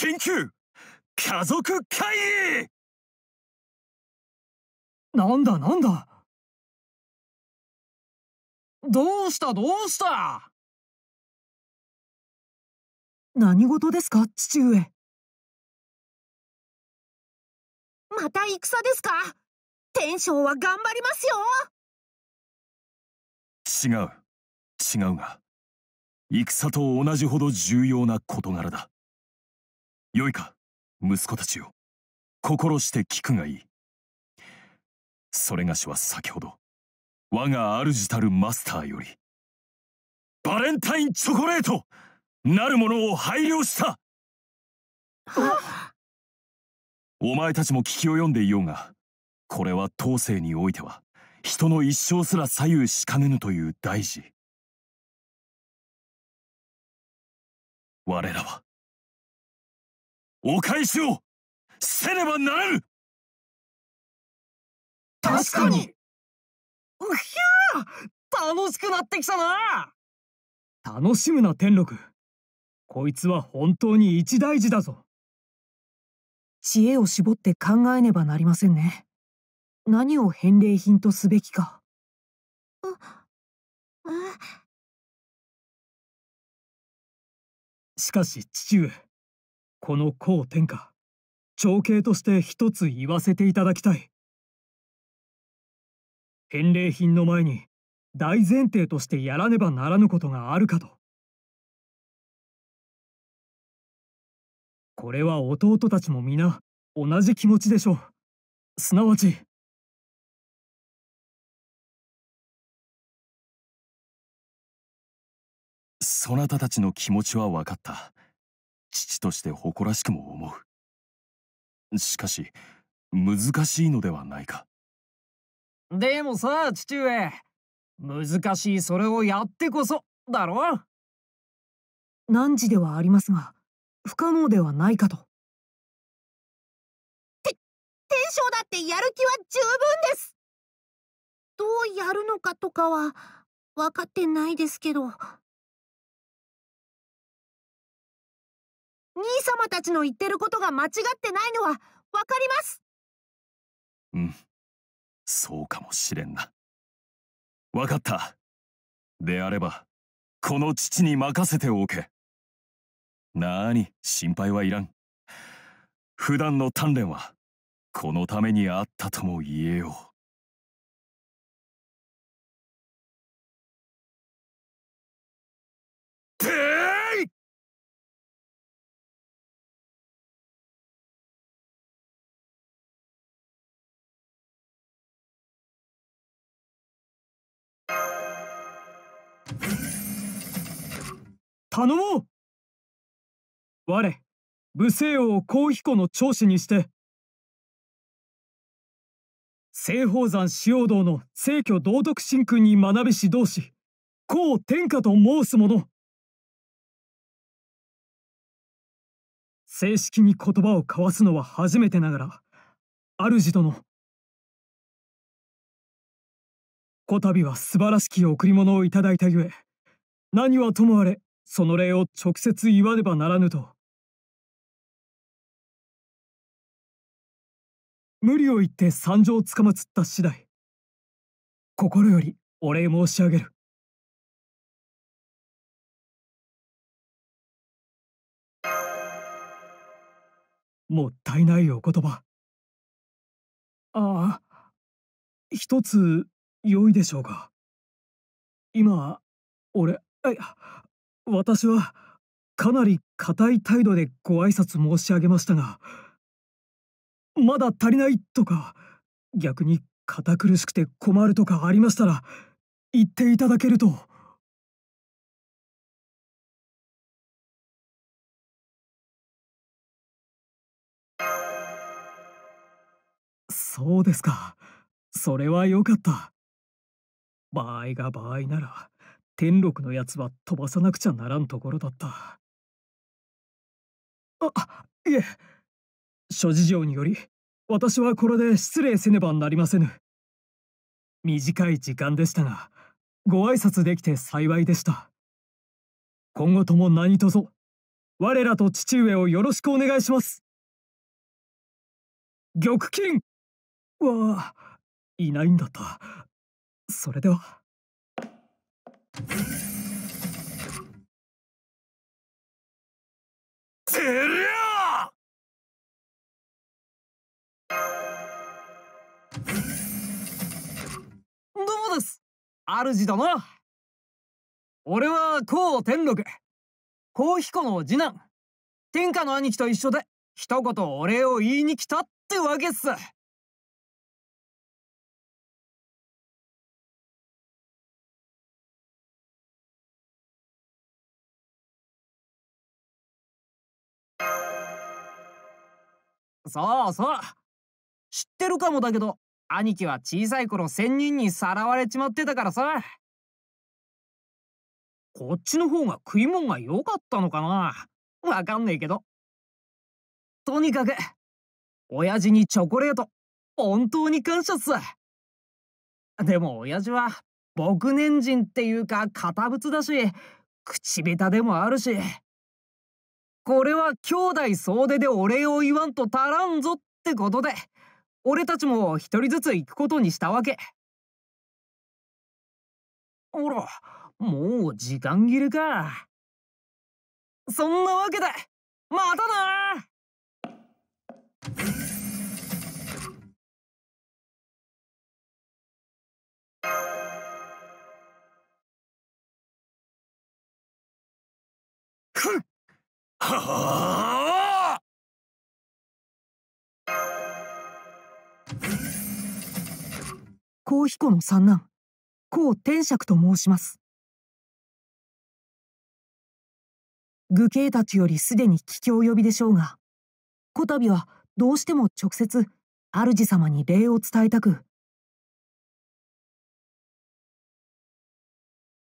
新旧家族会議なんだなんだどうしたどうした何事ですか父上また戦ですか天章は頑張りますよ違う違うが戦と同じほど重要な事柄だよいか息子たちよ心して聞くがいいそれがしは先ほど我が主たるマスターよりバレンタインチョコレートなるものを配慮したお前たちも聞き及んでいようがこれは当世においては人の一生すら左右しかねぬという大事我らはお返しをせねばならぬ確かにうひゃ楽しくなってきたな楽しむな天禄こいつは本当に一大事だぞ知恵を絞って考えねばなりませんね何を返礼品とすべきかしかし父上この高天下長兄として一つ言わせていただきたい返礼品の前に大前提としてやらねばならぬことがあるかとこれは弟たちも皆同じ気持ちでしょうすなわちそなたたちの気持ちは分かった。父として誇らしくも思う。しかし、難しいのではないか。でもさ、父上。難しいそれをやってこそ、だろ何時ではありますが、不可能ではないかと。て、天章だってやる気は十分ですどうやるのかとかは、分かってないですけど。兄様たちの言ってることが間違ってないのはわかりますうんそうかもしれんなわかったであればこの父に任せておけなあに心配はいらん普段の鍛錬はこのためにあったとも言えよう頼もう我武聖王公彦の長子にして西鳳山使用道の聖居道徳神君に学びし同志皇天下と申す者正式に言葉を交わすのは初めてながら主殿こたびは素晴らしき贈り物をいただいたゆえ何はともあれその礼を直接言わねばならぬと無理を言って参上つかまつった次第心よりお礼申し上げるもったいないお言葉ああ一つ良いでしょうか今俺いや私はかなり固い態度でご挨拶申し上げましたがまだ足りないとか逆に堅苦しくて困るとかありましたら言っていただけるとそうですかそれはよかった場合が場合なら天禄のやつは飛ばさなくちゃならんところだったあいえ諸事情により私はこれで失礼せねばなりませぬ短い時間でしたがご挨拶できて幸いでした今後とも何卒我らと父上をよろしくお願いします玉金はいないんだったそれでは。てりゃどうです主殿俺は孔天禄孔彦の次男天下の兄貴と一緒で一言お礼を言いに来たってわけっすそうそう知ってるかもだけど兄貴は小さい頃仙人にさらわれちまってたからさこっちの方が食いもんが良かったのかなわかんねえけどとにかく親父にチョコレート本当に感謝っすでも親父は僕年人っていうか堅物だし口下手でもあるしこれは兄弟総出でお礼を言わんと足らんぞってことで、俺たちも一人ずつ行くことにしたわけ。あら、もう時間切れか。そんなわけで、またなくっはあ高彦の三男高天爵と申します愚兄たちよりすでに聞き及びでしょうがこたびはどうしても直接主様に礼を伝えたく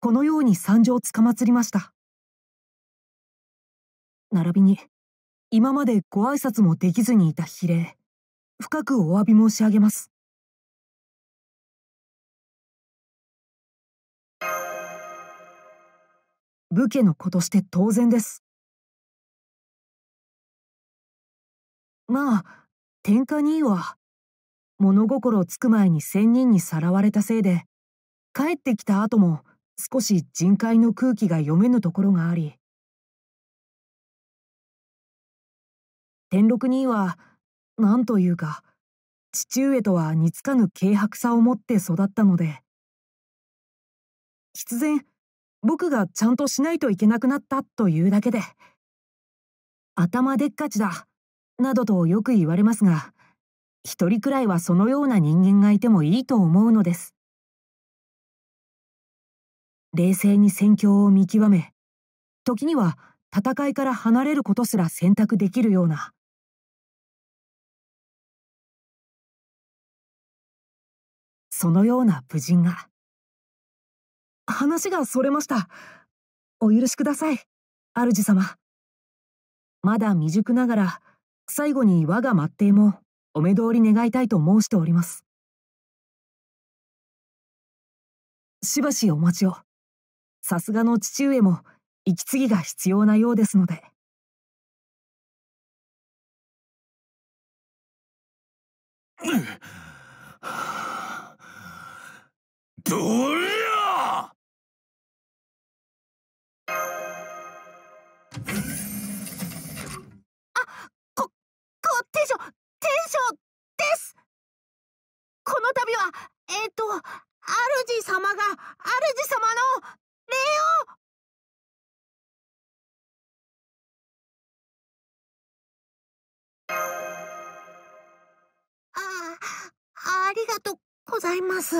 このように参上つかまつりました並びに、今までご挨拶もできずにいた比例、深くお詫び申し上げます。武家の子として当然です。まあ、天下兄は、物心つく前に仙人にさらわれたせいで、帰ってきた後も少し人海の空気が読めぬところがあり、天禄兄は何というか父上とは似つかぬ軽薄さを持って育ったので必然僕がちゃんとしないといけなくなったというだけで頭でっかちだなどとよく言われますが一人くらいはそのような人間がいてもいいと思うのです冷静に戦況を見極め時には戦いから離れることすら選択できるようなそのような武人が話がそれましたお許しください主様まだ未熟ながら最後に我が末帝もお目通り願いたいと申しておりますしばしお待ちをさすがの父上も息継ぎが必要なようですので。どりゃあ、こ、こ、天将、天将ですこの度は、えっ、ー、と、主様が、主様の、礼をあ、ありがとうございます。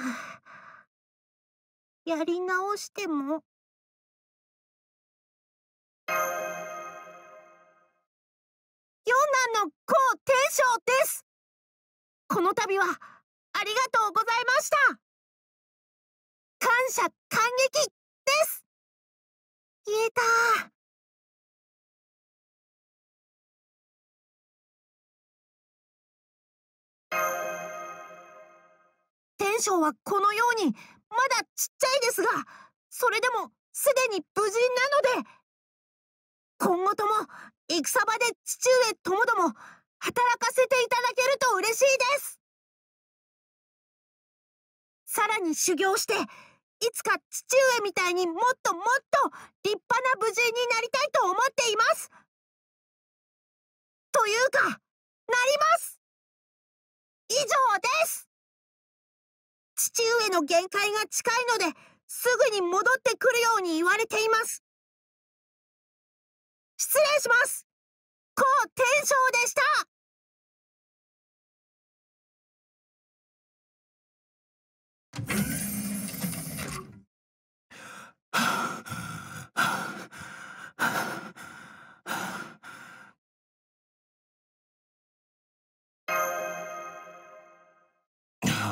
やり直してもヨナの高天将ですこの度はありがとうございました感謝感激です言えた テンションはこのようにまだちっちゃいですがそれでもすでに無事なので今後とも戦場で父上ともども働かせていただけると嬉しいですさらに修行していつか父上みたいにもっともっと立派な武人になりたいと思っていますというかなります以上です父上の限界が近いのですぐに戻ってくるように言われています失礼します高天章でした you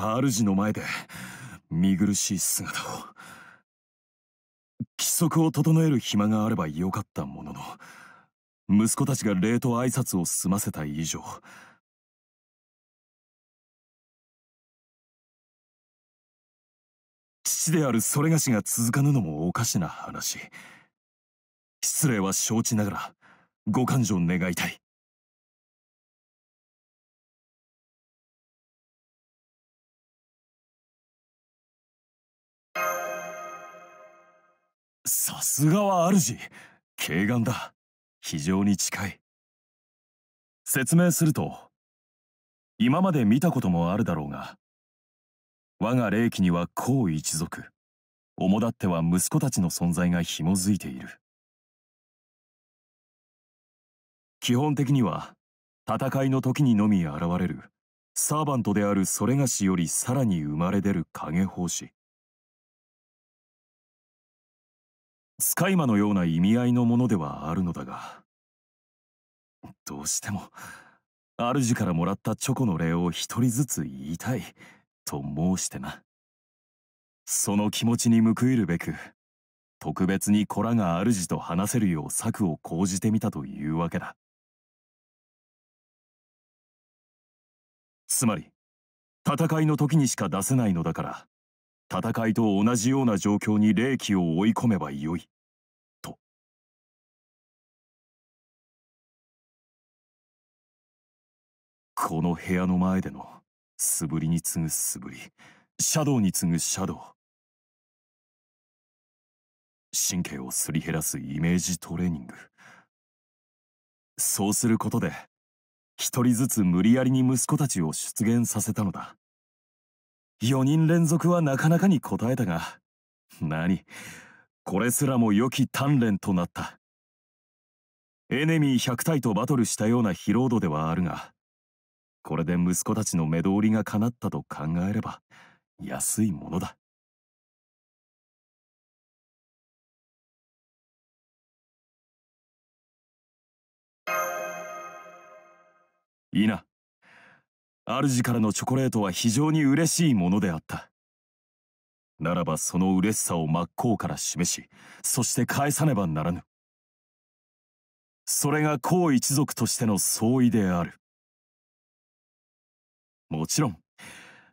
主の前で見苦しい姿を規則を整える暇があればよかったものの息子たちが礼と挨拶を済ませた以上父であるそれがしが続かぬのもおかしな話失礼は承知ながらご勘定願いたいさすがは主軽眼だ非常に近い説明すると今まで見たこともあるだろうが我が霊気には孔一族主だっては息子たちの存在が紐づいている基本的には戦いの時にのみ現れるサーバントであるそれがしよりさらに生まれ出る影法師スカイマのような意味合いのものではあるのだがどうしても主からもらったチョコの礼を一人ずつ言いたいと申してなその気持ちに報いるべく特別に子らが主と話せるよう策を講じてみたというわけだつまり戦いの時にしか出せないのだから戦いと同じような状況に霊気を追い込めばよい。と。この部屋の前での素振りに次ぐ素振り、シャドウに次ぐシャドウ。神経をすり減らすイメージトレーニング。そうすることで、一人ずつ無理やりに息子たちを出現させたのだ。4人連続はなかなかに答えたが何これすらも良き鍛錬となったエネミー100体とバトルしたような疲労度ではあるがこれで息子たちの目通りが叶ったと考えれば安いものだいいな主からのチョコレートは非常に嬉しいものであったならばその嬉しさを真っ向から示しそして返さねばならぬそれが孔一族としての総意であるもちろん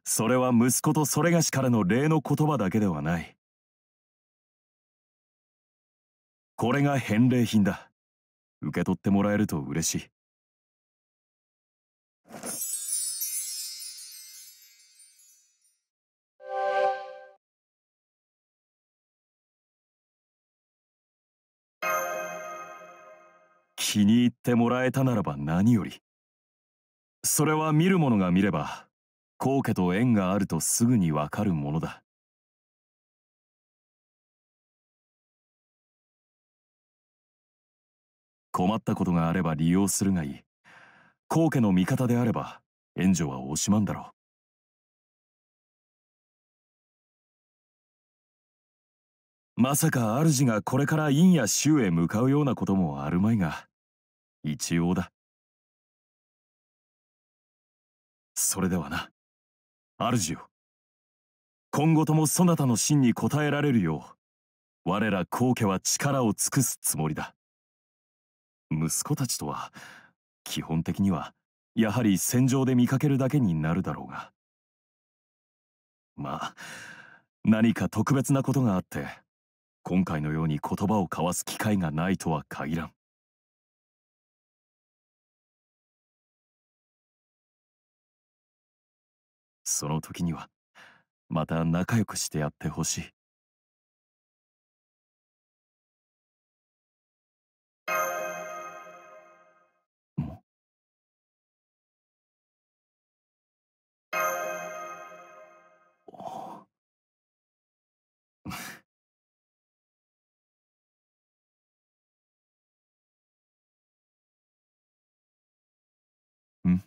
それは息子とそれがしからの礼の言葉だけではないこれが返礼品だ受け取ってもらえると嬉しい気に入ってもらえたならば何よりそれは見る者が見れば高家と縁があるとすぐにわかるものだ困ったことがあれば利用するがいい高家の味方であれば援助は惜しまんだろうまさか主がこれから院や州へ向かうようなこともあるまいが一応だ。それではな、主よ。今後ともそなたの真に応えられるよう、我ら皇家は力を尽くすつもりだ。息子たちとは、基本的には、やはり戦場で見かけるだけになるだろうが。まあ、何か特別なことがあって、今回のように言葉を交わす機会がないとは限らん。その時にはまた仲良くしてやってほしい。ん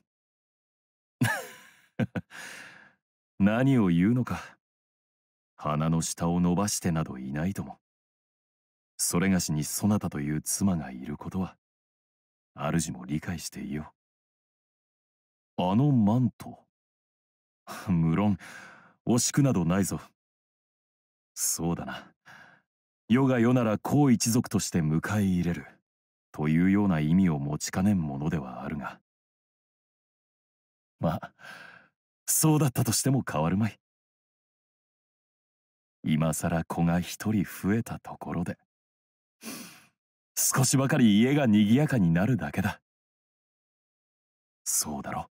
何を言うのか鼻の下を伸ばしてなどいないともそれがしにそなたという妻がいることは主も理解していようあのマント 無論惜しくなどないぞそうだな世が世なら公一族として迎え入れるというような意味を持ちかねんものではあるがまあそうだったとしても変わるまい今さら子が一人増えたところで少しばかり家が賑やかになるだけだそうだろ